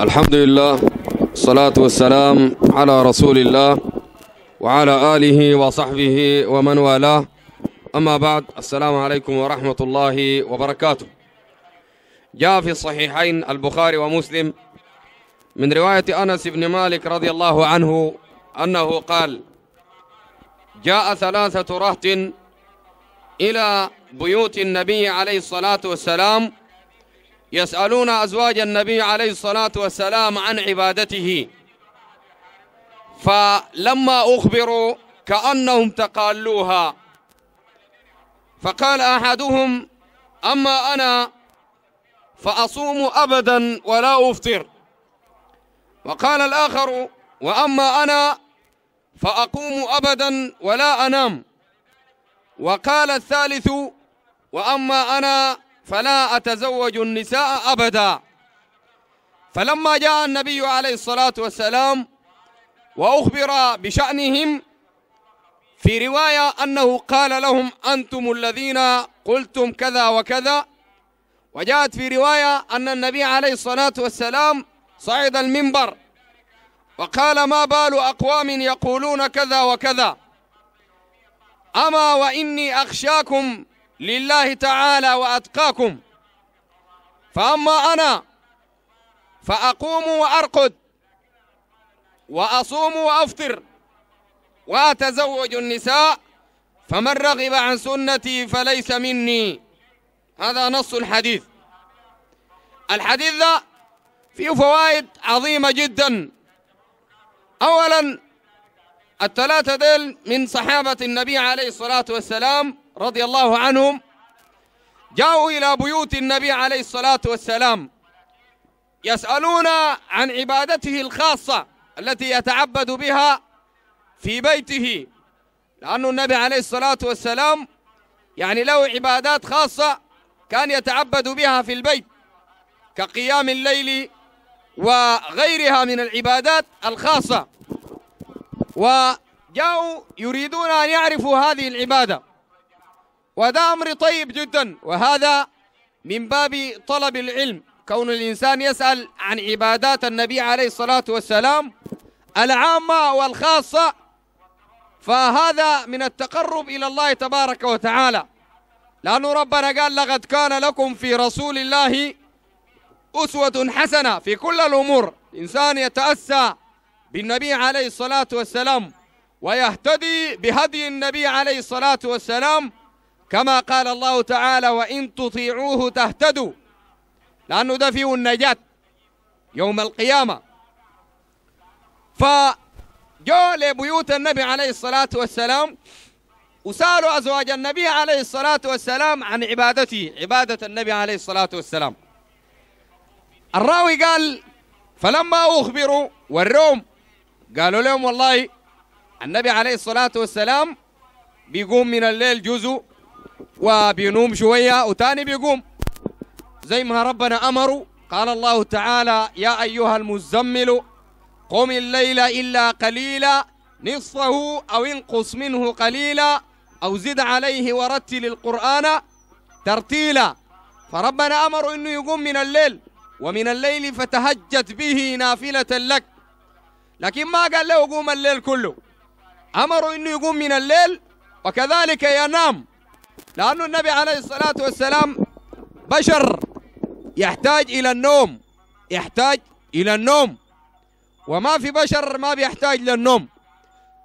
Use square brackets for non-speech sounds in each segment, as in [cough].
الحمد لله الصلاة والسلام على رسول الله وعلى آله وصحبه ومن والاه أما بعد السلام عليكم ورحمة الله وبركاته جاء في الصحيحين البخاري ومسلم من رواية أنس بن مالك رضي الله عنه أنه قال جاء ثلاثة رهط إلى بيوت النبي عليه الصلاة والسلام يسألون أزواج النبي عليه الصلاة والسلام عن عبادته فلما أخبروا كأنهم تقالوها فقال أحدهم أما أنا فأصوم أبدا ولا أفطر وقال الآخر وأما أنا فأقوم أبدا ولا أنام وقال الثالث وأما أنا فلا أتزوج النساء أبدا فلما جاء النبي عليه الصلاة والسلام وأخبر بشأنهم في رواية أنه قال لهم أنتم الذين قلتم كذا وكذا وجاءت في رواية أن النبي عليه الصلاة والسلام صعد المنبر وقال ما بال أقوام يقولون كذا وكذا أما وإني أخشاكم لله تعالى وأتقاكم فأما أنا فأقوم وأرقد وأصوم وأفطر وأتزوج النساء فمن رغب عن سنتي فليس مني هذا نص الحديث الحديث ذا فيه فوائد عظيمة جدا أولا الثلاثة ديل من صحابة النبي عليه الصلاة والسلام رضي الله عنهم جاءوا إلى بيوت النبي عليه الصلاة والسلام يسألون عن عبادته الخاصة التي يتعبد بها في بيته لأن النبي عليه الصلاة والسلام يعني له عبادات خاصة كان يتعبد بها في البيت كقيام الليل وغيرها من العبادات الخاصة وجاءوا يريدون أن يعرفوا هذه العبادة وهذا أمر طيب جدا وهذا من باب طلب العلم كون الإنسان يسأل عن عبادات النبي عليه الصلاة والسلام العامة والخاصة فهذا من التقرب إلى الله تبارك وتعالى لأن ربنا قال لقد كان لكم في رسول الله أسوة حسنة في كل الأمور إنسان يتأسى بالنبي عليه الصلاة والسلام ويهتدي بهدي النبي عليه الصلاة والسلام كما قال الله تعالى وإن تطيعوه تهتدوا لأنه ده فيه النجاة يوم القيامة جو لبيوت النبي عليه الصلاة والسلام وسالوا أزواج النبي عليه الصلاة والسلام عن عبادته عبادة النبي عليه الصلاة والسلام الراوي قال فلما أخبروا والروم قالوا لهم والله النبي عليه الصلاة والسلام بيقوم من الليل جزء وبينوم شوية وتاني بيقوم زي ما ربنا أمره قال الله تعالى يا أيها المزمل قم الليل إلا قليلا نصفه أو انقص منه قليلا أو زد عليه ورتل القرآن ترتيلا فربنا أمره أنه يقوم من الليل ومن الليل فتهجت به نافلة لك لكن ما قال له قوم الليل كله أمره أنه يقوم من الليل وكذلك ينام لأن النبي عليه الصلاة والسلام بشر يحتاج إلى النوم يحتاج إلى النوم وما في بشر ما بيحتاج للنوم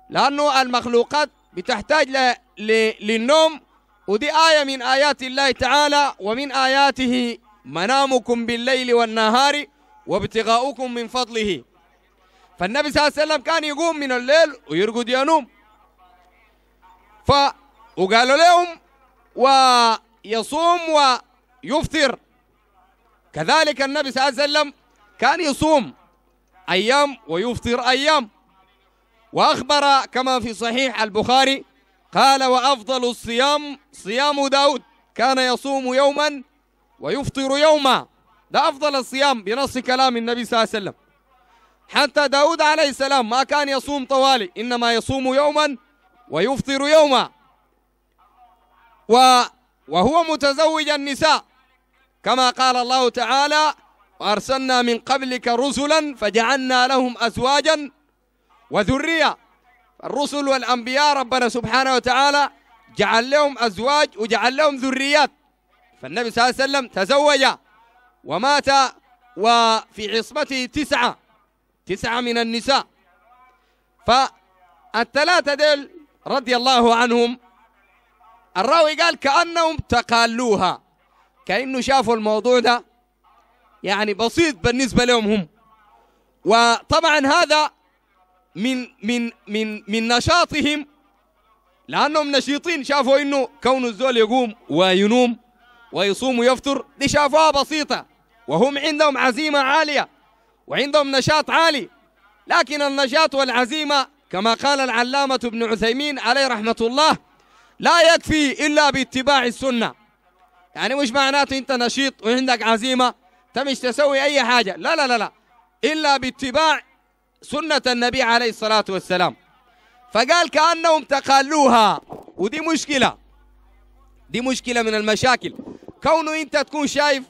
لأنه المخلوقات بتحتاج ل... ل... للنوم ودي آية من آيات الله تعالى ومن آياته منامكم بالليل والنهار وابتغاؤكم من فضله فالنبي صلى الله عليه وسلم كان يقوم من الليل ويرقد ينوم ف وقالوا لهم ويصوم ويفطر كذلك النبي صلى الله عليه وسلم كان يصوم أيام ويفطر أيام وأخبر كما في صحيح البخاري قال وأفضل الصيام صيام داود كان يصوم يوما ويفطر يوما ده أفضل الصيام بنص كلام النبي صلى الله عليه وسلم حتى داود عليه السلام ما كان يصوم طوالي إنما يصوم يوما ويفطر يوما و وهو متزوج النساء كما قال الله تعالى وأرسلنا من قبلك رسلا فجعلنا لهم أزواجا وذرية الرسل والأنبياء ربنا سبحانه وتعالى جعل لهم أزواج وجعل لهم ذريات فالنبي صلى الله عليه وسلم تزوج ومات وفي عصمته تسعة تسعة من النساء فالثلاثة ديل رضي الله عنهم الراوي قال كأنهم تقالوها كأنه شافوا الموضوع ده يعني بسيط بالنسبة لهم هم وطبعا هذا من من من من نشاطهم لأنهم نشيطين شافوا إنه كون الزول يقوم وينوم ويصوم ويفطر دي شافوها بسيطة وهم عندهم عزيمة عالية وعندهم نشاط عالي لكن النشاط والعزيمة كما قال العلامة ابن عثيمين عليه رحمة الله لا يكفي إلا باتباع السنة يعني مش معناته أنت نشيط وعندك عزيمة تمش تسوي أي حاجة لا لا لا لا إلا باتباع سنة النبي عليه الصلاة والسلام فقال كأنهم تقالوها ودي مشكلة دي مشكلة من المشاكل كونه أنت تكون شايف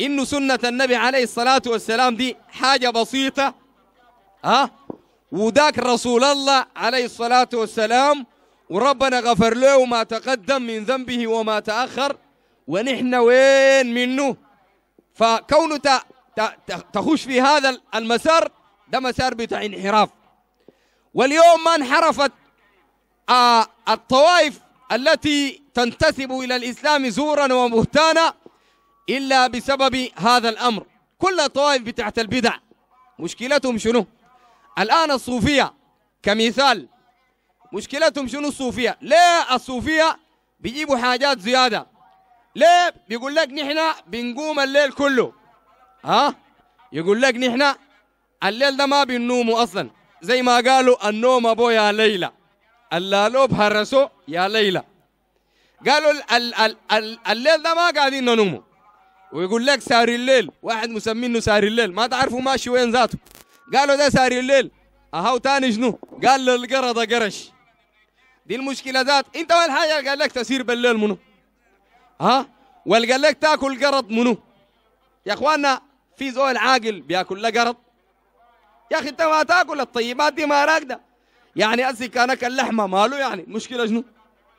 إنه سنة النبي عليه الصلاة والسلام دي حاجة بسيطة ها وذاك رسول الله عليه الصلاة والسلام وربنا غفر له ما تقدم من ذنبه وما تأخر ونحن وين منه فكونه تخش في هذا المسار ده مسار بتاع انحراف واليوم ما انحرفت الطوائف التي تنتسب إلى الإسلام زورا وبهتانا إلا بسبب هذا الأمر كل الطوائف بتاعت البدع مشكلتهم شنو الآن الصوفية كمثال مشكلتهم شنو الصوفية ليه الصوفية بيجيبوا حاجات زيادة ليه بيقول لك نحنا بنقوم الليل كله ها أه؟ يقول لك نحنا الليل ده ما بننوموا أصلا زي ما قالوا النوم أبو يا ليلى اللالوب بهرسو يا ليلى قالوا ال ال ال الليل ده ما قاعدين ننومه ويقول لك ساري الليل واحد مسمينه ساري الليل ما تعرفوا ماشي وين ذاته قالوا ده ساري الليل اهو تاني شنو قال للقرضة قرش دي المشكله ذات انت ولا حاجه قال لك تسير بالليل منو ها وقال لك تاكل قرط منو يا اخوانا في زول عاقل بياكل له قرط يا اخي انت ما تاكل الطيبات دي ما راكده يعني اسي كانك اللحمه ماله يعني المشكله شنو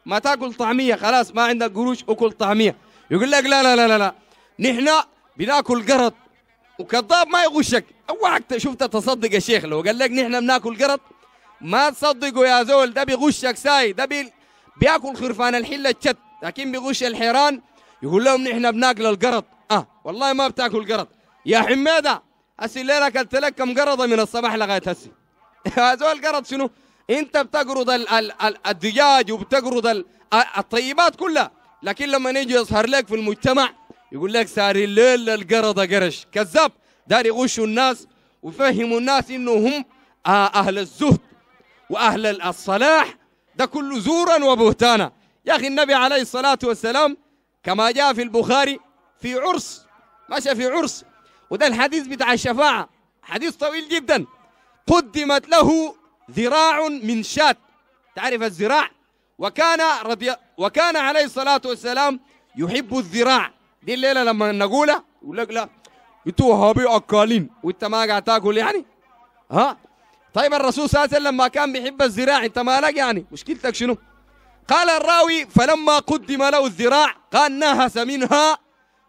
ما تاكل طعميه خلاص ما عندك قروش اكل طعميه يقول لك لا لا لا لا لا نحن بناكل قرط وكذاب ما يغشك اوعك شفت تصدق يا شيخ لو قال لك نحن بناكل قرط ما تصدقوا يا زول ده بيغشك ساي ده بي... بياكل خرفان الحله الشت لكن بيغش الحيران يقول لهم نحن بناكل القرض اه والله ما بتاكل قرض يا حميده هسي الليله اكلت لك كم قرضه من الصباح لغايه هسي [laughs] يا زول قرض شنو؟ انت بتقرض الدجاج وبتقرض الطيبات كلها لكن لما نيجي يظهر لك في المجتمع يقول لك ساري الليل القرض قرش كذاب داري يغشوا الناس ويفهموا الناس انه هم آه، اهل الزهد وأهل الصلاح ده كله زورا وبهتانا يا أخي النبي عليه الصلاة والسلام كما جاء في البخاري في عرس مشى في عرس وده الحديث بتاع الشفاعة حديث طويل جدا قدمت له ذراع من شاة تعرف الذراع وكان رضي وكان عليه الصلاة والسلام يحب الذراع دي الليلة لما نقولها يقول لك لا انتوا هابي اكالين وانت ما قاعد تاكل يعني ها طيب الرسول صلى الله عليه وسلم ما كان بيحب الزراع انت مالك يعني مشكلتك شنو قال الراوي فلما قدم له الذراع قال نهس منها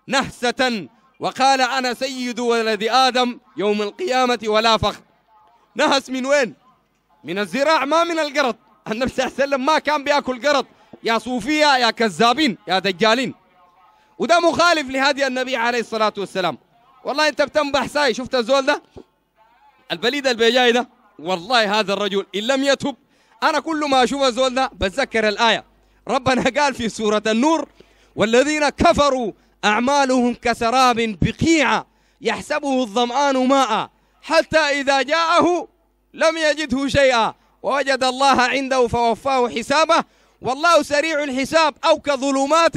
نهسة وقال أنا سيد ولد آدم يوم القيامة ولا فخ نهس من وين من الذراع ما من القرط النبي صلى الله عليه وسلم ما كان بياكل قرط يا صوفية يا كذابين يا دجالين وده مخالف لهدي النبي عليه الصلاة والسلام والله انت بتنبح ساي شفت الزول ده البليد البيجاي ده والله هذا الرجل إن لم يتب أنا كل ما أشوف الزول ده بتذكر الآية ربنا قال في سورة النور والذين كفروا أعمالهم كسراب بقيعة يحسبه الظمآن ماء حتى إذا جاءه لم يجده شيئا ووجد الله عنده فوفاه حسابه والله سريع الحساب أو كظلمات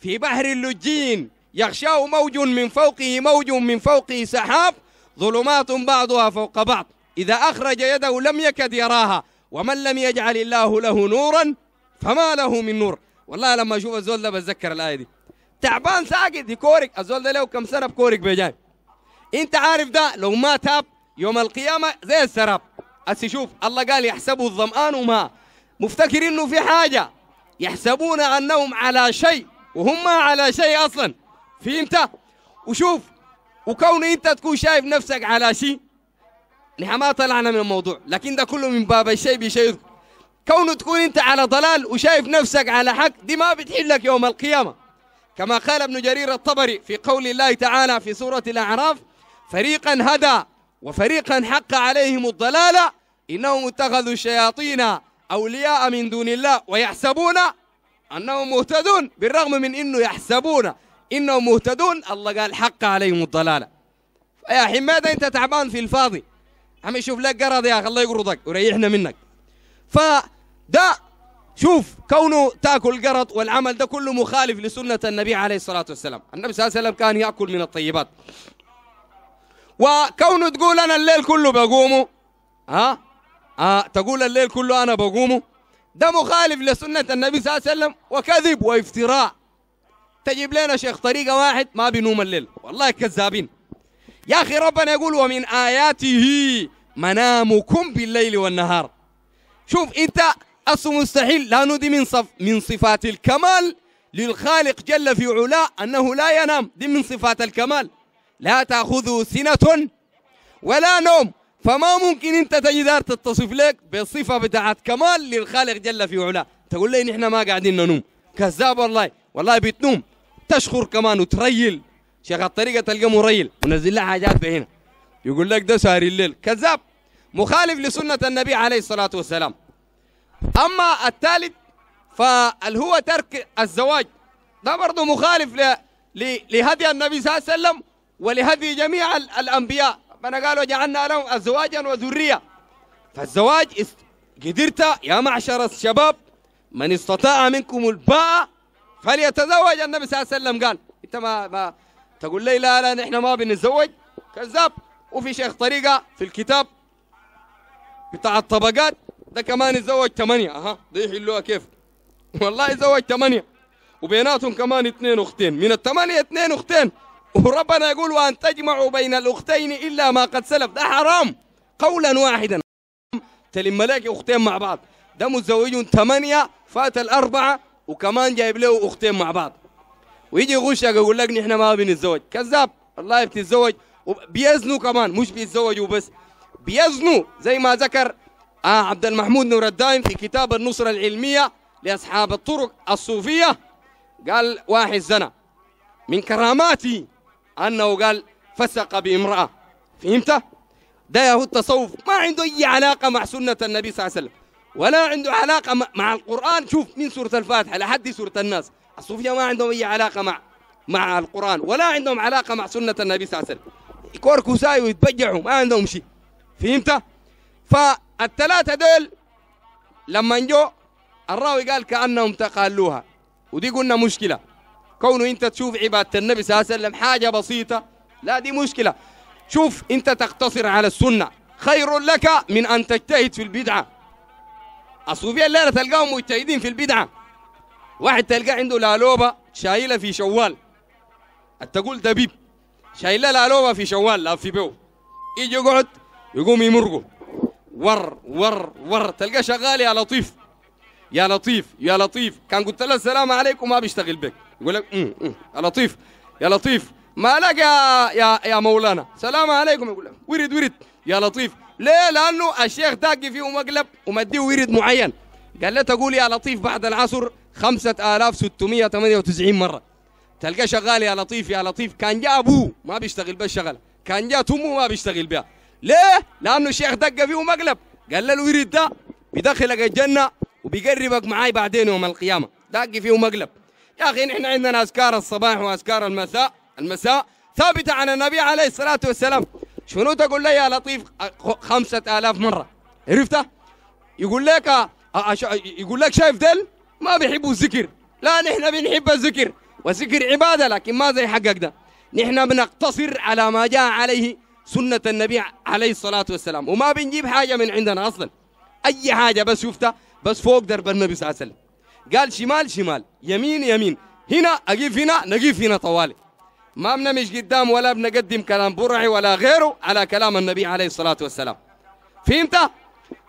في بحر اللجين يغشاه موج من فوقه موج من فوقه سحاب ظلمات بعضها فوق بعض إذا أخرج يده لم يكد يراها ومن لم يجعل الله له نورا فما له من نور والله لما أشوف الزول ده بتذكر الآية دي تعبان ساقط يكورك الزول ده له كم سنة بكورك بيجاي أنت عارف ده لو ما تاب يوم القيامة زي السراب بس شوف الله قال يحسبوا الظمآن وما مفتكر إنه في حاجة يحسبون أنهم على شيء وهم على شيء أصلا فهمت وشوف وكون أنت تكون شايف نفسك على شيء نحن ما طلعنا من الموضوع لكن ده كله من باب الشيء بشيء كونه تكون انت على ضلال وشايف نفسك على حق دي ما بتحلك يوم القيامة كما قال ابن جرير الطبري في قول الله تعالى في سورة الأعراف فريقا هدى وفريقا حق عليهم الضلالة إنهم اتخذوا الشياطين أولياء من دون الله ويحسبون أنهم مهتدون بالرغم من أنه يحسبون إنهم مهتدون الله قال حق عليهم الضلالة يا حمادة أنت تعبان في الفاضي عم يشوف لك قرض يا اخي الله يقرضك وريحنا منك فده شوف كونه تاكل قرض والعمل ده كله مخالف لسنه النبي عليه الصلاه والسلام، النبي صلى الله عليه وسلم كان ياكل من الطيبات. وكونه تقول انا الليل كله بقومه ها؟ آه تقول الليل كله انا بقومه ده مخالف لسنه النبي صلى الله عليه وسلم وكذب وافتراء. تجيب لنا شيخ طريقه واحد ما بينوم الليل، والله كذابين. يا أخي ربنا يقول ومن آياته منامكم بالليل والنهار شوف أنت أصل مستحيل لا ندي من, صف من صفات الكمال للخالق جل في علاه أنه لا ينام دي من صفات الكمال لا تأخذه سنة ولا نوم فما ممكن أنت تجدار تتصف لك بالصفة بتاعت كمال للخالق جل في علاه تقول لي نحن ما قاعدين ننوم كذاب والله والله بتنوم تشخر كمان وتريل شيخ الطريقه تلقى مريل منزل لها حاجات بهنا يقول لك ده سهر الليل كذاب مخالف لسنه النبي عليه الصلاه والسلام اما الثالث فالهو هو ترك الزواج ده برضه مخالف ل... ل... لهدي النبي صلى الله عليه وسلم ولهدي جميع ال... الانبياء ربنا قالوا جعلنا لهم ازواجا وذريه فالزواج است... قدرت يا معشر الشباب من استطاع منكم الباء فليتزوج النبي صلى الله عليه وسلم قال انت ما, ما تقول لي لا لا نحن ما بنتزوج كذاب وفي شيخ طريقه في الكتاب بتاع الطبقات ده كمان يتزوج ثمانية اها ده يحلوها كيف [laughs] والله يتزوج ثمانية وبيناتهم كمان اثنين اختين من الثمانية اثنين اختين وربنا يقول وان تجمعوا بين الاختين الا ما قد سلف ده حرام قولا واحدا تلم لك اختين مع بعض ده متزوج ثمانية فات الاربعة وكمان جايب له اختين مع بعض ويجي يغشك يقول لك نحن ما بنتزوج كذاب والله بتتزوج وبيزنوا كمان مش بيتزوجوا بس بيزنوا زي ما ذكر آه عبد المحمود نور الدايم في كتاب النصرة العلمية لأصحاب الطرق الصوفية قال واحد زنى من كراماتي أنه قال فسق بامرأة فهمت؟ ده هو التصوف ما عنده أي علاقة مع سنة النبي صلى الله عليه وسلم ولا عنده علاقة مع القرآن شوف من سورة الفاتحة لحد سورة الناس الصوفية ما عندهم أي علاقة مع مع القرآن ولا عندهم علاقة مع سنة النبي صلى الله عليه وسلم ساي ويتبجعوا ما عندهم شيء فهمت؟ فالثلاثة دول لما جو الراوي قال كأنهم تقالوها ودي قلنا مشكلة كونه أنت تشوف عبادة النبي صلى الله عليه وسلم حاجة بسيطة لا دي مشكلة شوف أنت تقتصر على السنة خير لك من أن تجتهد في البدعة الصوفية الليلة تلقاهم مجتهدين في البدعة واحد تلقى عنده لالوبة شايلة في شوال تقول دبيب شايلة لالوبة في شوال لا في بيو يجي يقعد يقوم يمرقه ور ور ور تلقى شغال يا لطيف يا لطيف يا لطيف كان قلت له السلام عليكم ما بيشتغل بك يقول لك م -م. يا لطيف يا لطيف مالك يا يا يا مولانا السلام عليكم يقول لك ورد ورد يا لطيف ليه لانه الشيخ تاقي فيه مقلب ومديه ورد معين قال له تقول يا لطيف بعد العصر 5698 مرة تلقى شغال يا لطيف يا لطيف كان جاء أبوه ما بيشتغل الشغله كان جاء أمه ما بيشتغل بها ليه؟ لأنه الشيخ دق فيه مقلب قال له الورد ده بيدخلك الجنة وبيقربك معاي بعدين يوم القيامة دق فيه مقلب يا أخي نحن عندنا أذكار الصباح وأذكار المساء المساء ثابتة عن النبي عليه الصلاة والسلام شنو تقول لي يا لطيف خمسة آلاف مرة عرفتها؟ يقول لك يقول لك شايف دل ما بيحبوا الذكر لا نحن بنحب الذكر وذكر عبادة لكن ما زي حقك ده نحن بنقتصر على ما جاء عليه سنة النبي عليه الصلاة والسلام وما بنجيب حاجة من عندنا أصلا أي حاجة بس شفتها بس فوق درب النبي صلى الله عليه وسلم قال شمال شمال يمين يمين هنا أقف هنا نقف هنا طوالي ما بنمش قدام ولا بنقدم كلام برعي ولا غيره على كلام النبي عليه الصلاة والسلام فهمت؟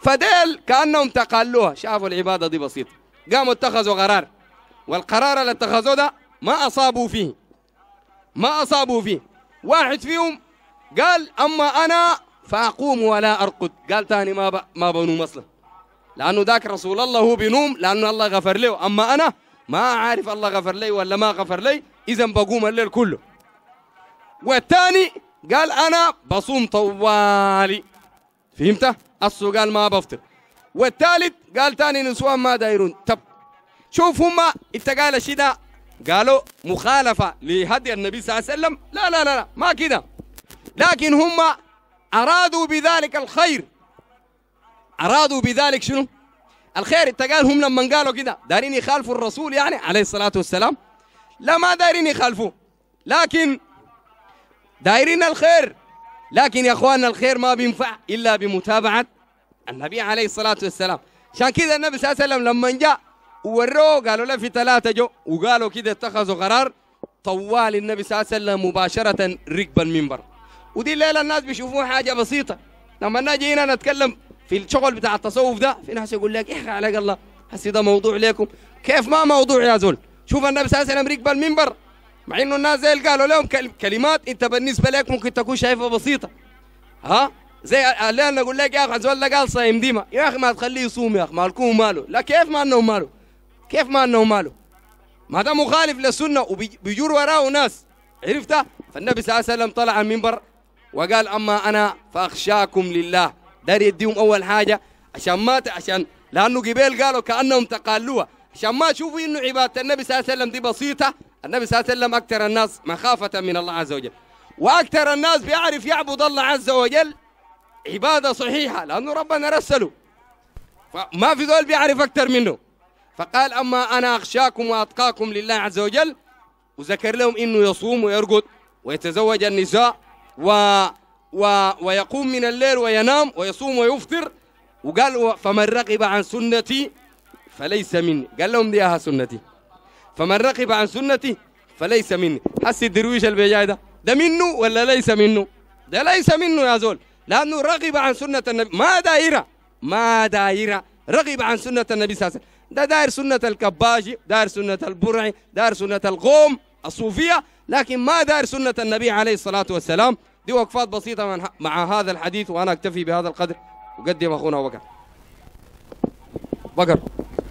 فديل كأنهم تقلوها شافوا العبادة دي بسيطة قاموا اتخذوا قرار والقرار اللي اتخذوه ده ما أصابوا فيه ما أصابوا فيه واحد فيهم قال أما أنا فأقوم ولا أرقد قال ثاني ما ب... ما بنوم أصلا لأنه ذاك رسول الله هو بينوم لأنه الله غفر له أما أنا ما عارف الله غفر لي ولا ما غفر لي إذا بقوم الليل كله والثاني قال أنا بصوم طوالي فهمت؟ اصله قال ما بفطر والثالث قال تاني نسوان ما دايرون طب شوف هما انت قال شي ده قالوا مخالفة لهدي النبي صلى الله عليه وسلم لا لا لا, لا ما كده لكن هم أرادوا بذلك الخير أرادوا بذلك شنو الخير انت قال هم لما قالوا كده دارين يخالفوا الرسول يعني عليه الصلاة والسلام لا ما دارين يخالفوه لكن دايرين الخير لكن يا اخواننا الخير ما بينفع الا بمتابعه النبي عليه الصلاة والسلام عشان كده النبي صلى الله عليه وسلم لما جاء وروه قالوا له في ثلاثة جو وقالوا كده اتخذوا قرار طوال النبي صلى الله عليه وسلم مباشرة ركب المنبر ودي الليلة الناس بيشوفوها حاجة بسيطة لما نجي هنا نتكلم في الشغل بتاع التصوف ده في ناس يقول لك اخ إيه عليك الله هسي ده موضوع ليكم كيف ما موضوع يا زول شوف النبي صلى الله عليه وسلم ركب المنبر مع انه الناس زي قالوا لهم كلمات انت بالنسبه لك ممكن تكون شايفها بسيطه ها زي اللي انا اقول لك يا اخي الزول ده قال صايم ديما يا اخي ما تخليه يصوم يا اخي مالكم ماله لا كيف ما انه ماله كيف ما انه ماله ما ده مخالف للسنه وبيجور وراه ناس عرفتها فالنبي صلى الله عليه وسلم طلع على المنبر وقال اما انا فاخشاكم لله دار يديهم اول حاجه عشان ما عشان لانه قبيل قالوا كانهم تقالوها عشان ما تشوفوا انه عباده النبي صلى الله عليه وسلم دي بسيطه النبي صلى الله عليه وسلم اكثر الناس مخافه من الله عز وجل واكثر الناس بيعرف يعبد الله عز وجل عبادة صحيحة لأنه ربنا رسله فما في ذول بيعرف أكثر منه فقال أما أنا أخشاكم وأتقاكم لله عز وجل وذكر لهم إنه يصوم ويرقد ويتزوج النساء و... و... ويقوم من الليل وينام ويصوم ويفطر وقال فمن رغب عن سنتي فليس مني قال لهم دي اها سنتي فمن رغب عن سنتي فليس مني حس الدرويش اللي ده ده منه ولا ليس منه ده ليس منه يا زول لأنه رغب عن سنة النبي ما دائرة ما دائرة رغب عن سنة النبي صلى الله عليه وسلم ده داير سنة الكباجي داير سنة البرعي داير سنة القوم الصوفية لكن ما داير سنة النبي عليه الصلاة والسلام دي وقفات بسيطة مع هذا الحديث وأنا أكتفي بهذا القدر وقدم أخونا وقع بقر